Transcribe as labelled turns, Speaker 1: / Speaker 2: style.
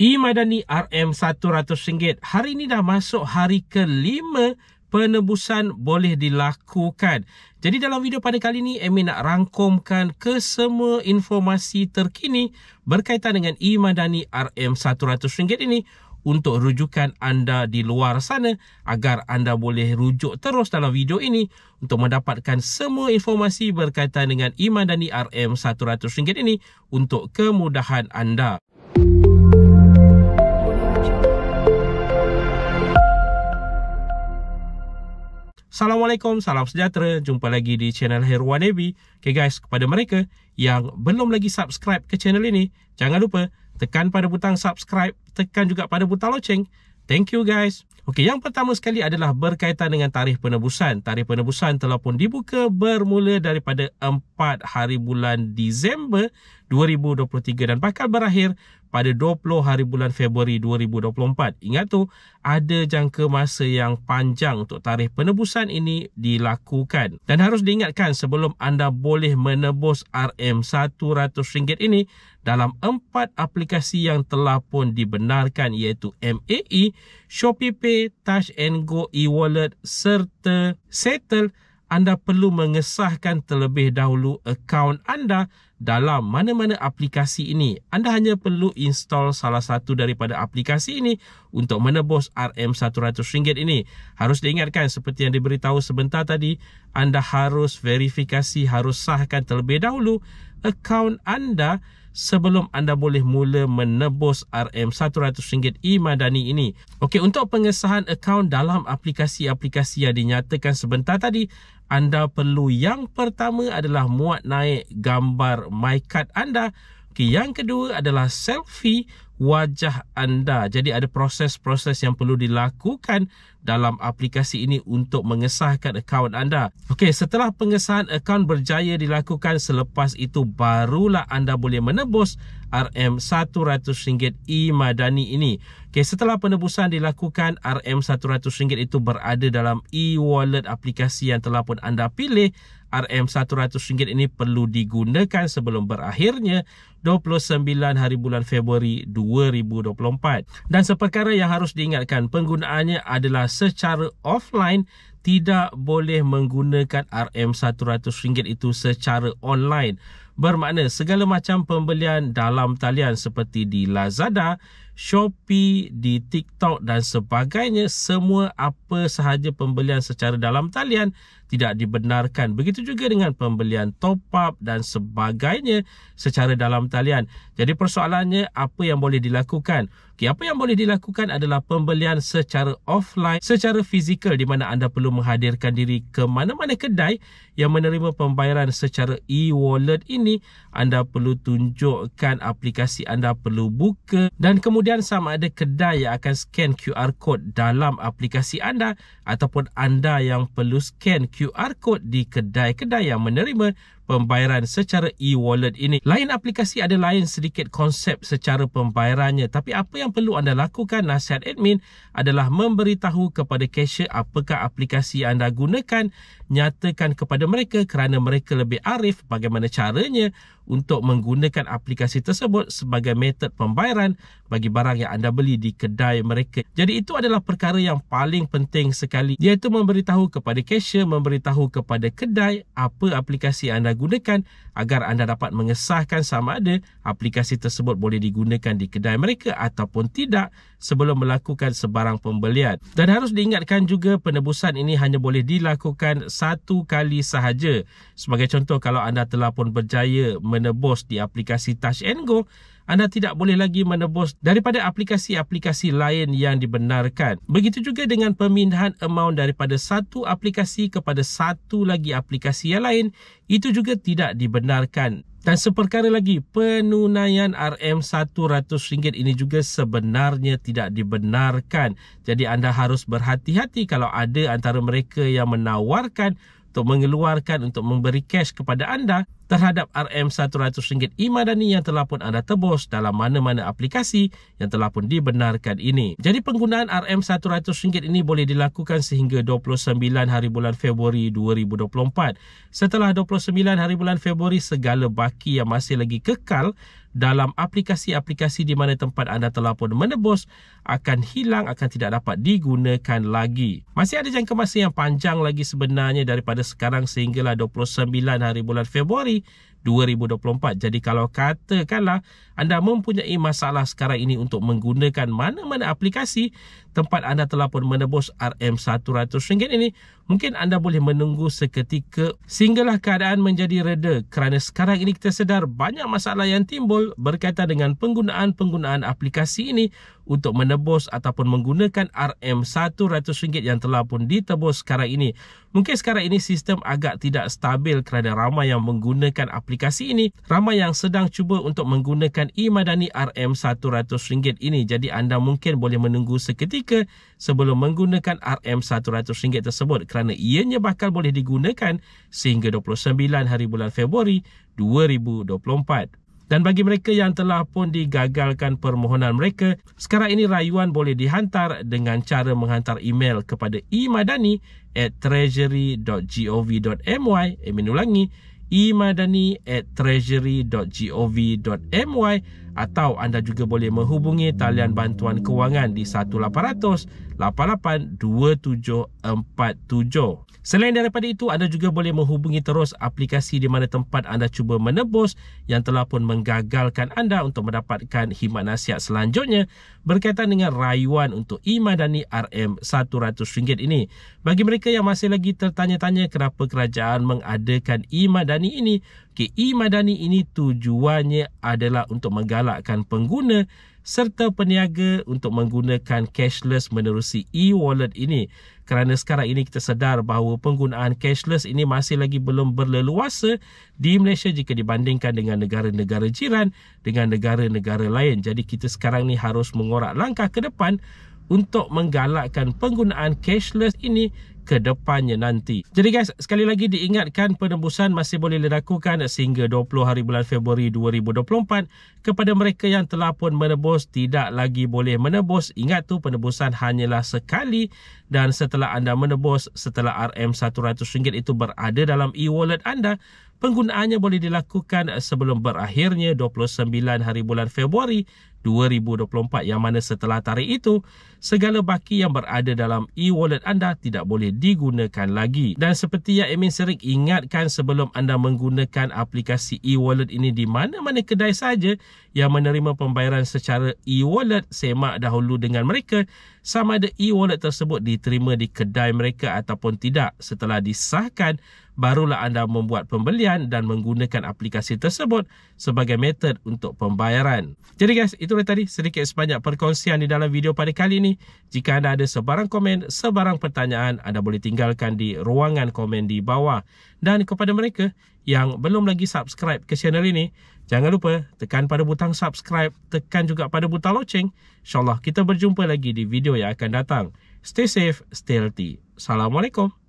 Speaker 1: E-Madani RM100 Hari ini dah masuk hari kelima penebusan boleh dilakukan. Jadi dalam video pada kali ini, Amin nak rangkumkan kesemua informasi terkini berkaitan dengan E-Madani RM100 ini untuk rujukan anda di luar sana agar anda boleh rujuk terus dalam video ini untuk mendapatkan semua informasi berkaitan dengan Imadani RM100 ini untuk kemudahan anda. Assalamualaikum, salam sejahtera. Jumpa lagi di channel Herwan Abi. Okay guys, kepada mereka yang belum lagi subscribe ke channel ini, jangan lupa tekan pada butang subscribe, tekan juga pada butang loceng. Thank you guys. Okey, yang pertama sekali adalah berkaitan dengan tarikh penebusan. Tarikh penebusan telah pun dibuka bermula daripada 4 hari bulan Disember 2023 dan bakal berakhir pada 20 hari bulan Februari 2024. Ingat tu, ada jangka masa yang panjang untuk tarikh penebusan ini dilakukan. Dan harus diingatkan sebelum anda boleh menebus RM100 ini dalam empat aplikasi yang telah pun dibenarkan iaitu MAE, ShopeePay, Touch Go e-wallet serta Settle anda perlu mengesahkan terlebih dahulu akaun anda dalam mana-mana aplikasi ini. Anda hanya perlu install salah satu daripada aplikasi ini untuk menebus RM100 ini. Harus diingatkan seperti yang diberitahu sebentar tadi, anda harus verifikasi, harus sahkan terlebih dahulu akaun anda sebelum anda boleh mula menebus RM100 e-madani ini. Okey, untuk pengesahan akaun dalam aplikasi-aplikasi yang dinyatakan sebentar tadi, anda perlu yang pertama adalah muat naik gambar MyCard anda Okay, yang kedua adalah selfie wajah anda. Jadi ada proses-proses yang perlu dilakukan dalam aplikasi ini untuk mengesahkan akaun anda. Okey, setelah pengesahan akaun berjaya dilakukan, selepas itu barulah anda boleh menebus RM100 e-madani ini. Okay, setelah penebusan dilakukan, RM100 itu berada dalam e-wallet aplikasi yang telah pun anda pilih. RM100 ini perlu digunakan sebelum berakhirnya 29 hari bulan Februari 2024. Dan seperkara yang harus diingatkan, penggunaannya adalah secara offline tidak boleh menggunakan RM100 itu secara online. Bermakna segala macam pembelian dalam talian seperti di Lazada, Shopee, di TikTok dan sebagainya, semua apa sahaja pembelian secara dalam talian tidak dibenarkan. Begitu juga dengan pembelian top up dan sebagainya secara dalam talian. Jadi persoalannya apa yang boleh dilakukan? Okay, apa yang boleh dilakukan adalah pembelian secara offline, secara fizikal di mana anda perlu menghadirkan diri ke mana-mana kedai yang menerima pembayaran secara e-wallet ini ini anda perlu tunjukkan aplikasi anda perlu buka dan kemudian sama ada kedai yang akan scan QR code dalam aplikasi anda ataupun anda yang perlu scan QR code di kedai-kedai yang menerima pembayaran secara e-wallet ini. Lain aplikasi ada lain sedikit konsep secara pembayarannya. Tapi apa yang perlu anda lakukan nasihat admin adalah memberitahu kepada cashier apakah aplikasi yang anda gunakan, nyatakan kepada mereka kerana mereka lebih arif bagaimana caranya untuk menggunakan aplikasi tersebut sebagai metod pembayaran bagi barang yang anda beli di kedai mereka. Jadi itu adalah perkara yang paling penting sekali iaitu memberitahu kepada cashier, memberitahu kepada kedai apa aplikasi anda gunakan agar anda dapat mengesahkan sama ada aplikasi tersebut boleh digunakan di kedai mereka ataupun tidak sebelum melakukan sebarang pembelian. Dan harus diingatkan juga penebusan ini hanya boleh dilakukan satu kali sahaja. Sebagai contoh kalau anda telah pun berjaya menebus di aplikasi Touch and Go, anda tidak boleh lagi menebus daripada aplikasi-aplikasi lain yang dibenarkan. Begitu juga dengan pemindahan amount daripada satu aplikasi kepada satu lagi aplikasi yang lain, itu juga tidak dibenarkan. Dan seperkara lagi, penunaian RM100 ini juga sebenarnya tidak dibenarkan. Jadi anda harus berhati-hati kalau ada antara mereka yang menawarkan untuk mengeluarkan untuk memberi cash kepada anda terhadap RM100 Imadani yang telah pun anda tebus dalam mana-mana aplikasi yang telah pun dibenarkan ini. Jadi penggunaan RM100 ini boleh dilakukan sehingga 29 hari bulan Februari 2024. Setelah 29 hari bulan Februari, segala baki yang masih lagi kekal dalam aplikasi-aplikasi di mana tempat anda telah pun menebus akan hilang, akan tidak dapat digunakan lagi. Masih ada jangka masa yang panjang lagi sebenarnya daripada sekarang sehinggalah 29 hari bulan Februari 2024. Jadi kalau katakanlah anda mempunyai masalah sekarang ini untuk menggunakan mana-mana aplikasi tempat anda telah pun menebus RM100 ini, mungkin anda boleh menunggu seketika sehinggalah keadaan menjadi reda kerana sekarang ini kita sedar banyak masalah yang timbul berkaitan dengan penggunaan-penggunaan aplikasi ini untuk menebus ataupun menggunakan RM100 yang telah pun ditebus sekarang ini. Mungkin sekarang ini sistem agak tidak stabil kerana ramai yang menggunakan aplikasi ini. Ramai yang sedang cuba untuk menggunakan e-madani RM100 ini. Jadi anda mungkin boleh menunggu seketika sebelum menggunakan RM100 tersebut kerana ianya bakal boleh digunakan sehingga 29 hari bulan Februari 2024. Dan bagi mereka yang telah pun digagalkan permohonan mereka, sekarang ini rayuan boleh dihantar dengan cara menghantar email kepada imadani at treasury.gov.my Amin ulangi, imadani at treasury.gov.my atau anda juga boleh menghubungi talian bantuan kewangan di 1800 8827 Selain daripada itu, anda juga boleh menghubungi terus aplikasi di mana tempat anda cuba menebus yang telah pun menggagalkan anda untuk mendapatkan khidmat nasihat selanjutnya berkaitan dengan rayuan untuk imadani RM100 ini. Bagi mereka yang masih lagi tertanya-tanya kenapa kerajaan mengadakan imadani ini, Okey, e-madani ini tujuannya adalah untuk menggalakkan pengguna serta peniaga untuk menggunakan cashless menerusi e-wallet ini. Kerana sekarang ini kita sedar bahawa penggunaan cashless ini masih lagi belum berleluasa di Malaysia jika dibandingkan dengan negara-negara jiran dengan negara-negara lain. Jadi kita sekarang ni harus mengorak langkah ke depan untuk menggalakkan penggunaan cashless ini ke depannya nanti. Jadi guys, sekali lagi diingatkan penembusan masih boleh dilakukan sehingga 20 hari bulan Februari 2024 kepada mereka yang telah pun menebus tidak lagi boleh menebus. Ingat tu penembusan hanyalah sekali dan setelah anda menebus setelah RM100 itu berada dalam e-wallet anda, penggunaannya boleh dilakukan sebelum berakhirnya 29 hari bulan Februari 2024 yang mana setelah tarikh itu segala baki yang berada dalam e-wallet anda tidak boleh digunakan lagi dan seperti yang Amin Serik ingatkan sebelum anda menggunakan aplikasi e-wallet ini di mana-mana kedai saja yang menerima pembayaran secara e-wallet semak dahulu dengan mereka sama ada e-wallet tersebut diterima di kedai mereka ataupun tidak setelah disahkan barulah anda membuat pembelian dan menggunakan aplikasi tersebut sebagai metod untuk pembayaran jadi guys itu itulah tadi sedikit sebanyak perkongsian di dalam video pada kali ini. Jika anda ada sebarang komen, sebarang pertanyaan, anda boleh tinggalkan di ruangan komen di bawah. Dan kepada mereka yang belum lagi subscribe ke channel ini, jangan lupa tekan pada butang subscribe, tekan juga pada butang loceng. InsyaAllah kita berjumpa lagi di video yang akan datang. Stay safe, stay healthy. Assalamualaikum.